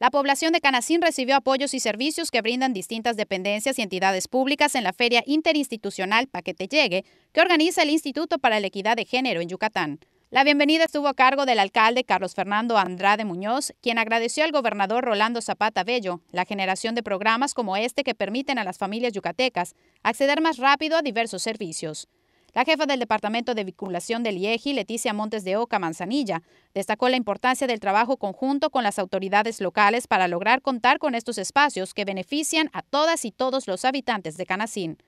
La población de Canacín recibió apoyos y servicios que brindan distintas dependencias y entidades públicas en la Feria Interinstitucional Paquete Llegue, que organiza el Instituto para la Equidad de Género en Yucatán. La bienvenida estuvo a cargo del alcalde Carlos Fernando Andrade Muñoz, quien agradeció al gobernador Rolando Zapata Bello la generación de programas como este que permiten a las familias yucatecas acceder más rápido a diversos servicios. La jefa del Departamento de Vinculación del IEGI, e Leticia Montes de Oca Manzanilla, destacó la importancia del trabajo conjunto con las autoridades locales para lograr contar con estos espacios que benefician a todas y todos los habitantes de Canasín.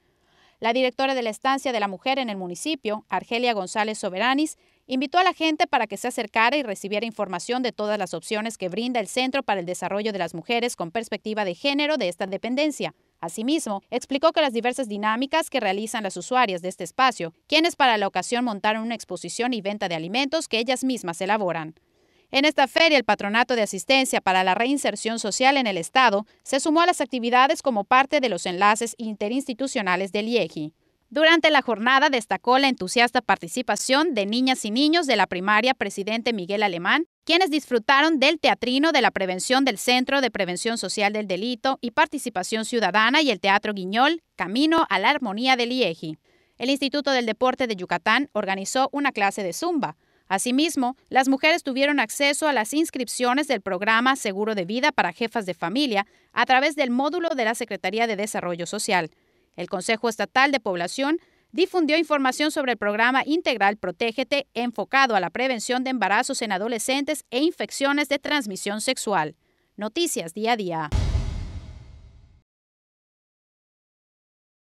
La directora de la Estancia de la Mujer en el municipio, Argelia González Soberanis, invitó a la gente para que se acercara y recibiera información de todas las opciones que brinda el Centro para el Desarrollo de las Mujeres con Perspectiva de Género de esta dependencia. Asimismo, explicó que las diversas dinámicas que realizan las usuarias de este espacio, quienes para la ocasión montaron una exposición y venta de alimentos que ellas mismas elaboran. En esta feria, el Patronato de Asistencia para la Reinserción Social en el Estado se sumó a las actividades como parte de los enlaces interinstitucionales del IEGI. E durante la jornada destacó la entusiasta participación de niñas y niños de la primaria Presidente Miguel Alemán, quienes disfrutaron del teatrino de la prevención del Centro de Prevención Social del Delito y Participación Ciudadana y el Teatro Guiñol, Camino a la Armonía de Liegi. E el Instituto del Deporte de Yucatán organizó una clase de zumba. Asimismo, las mujeres tuvieron acceso a las inscripciones del programa Seguro de Vida para Jefas de Familia a través del módulo de la Secretaría de Desarrollo Social. El Consejo Estatal de Población difundió información sobre el programa integral Protégete enfocado a la prevención de embarazos en adolescentes e infecciones de transmisión sexual. Noticias día a día.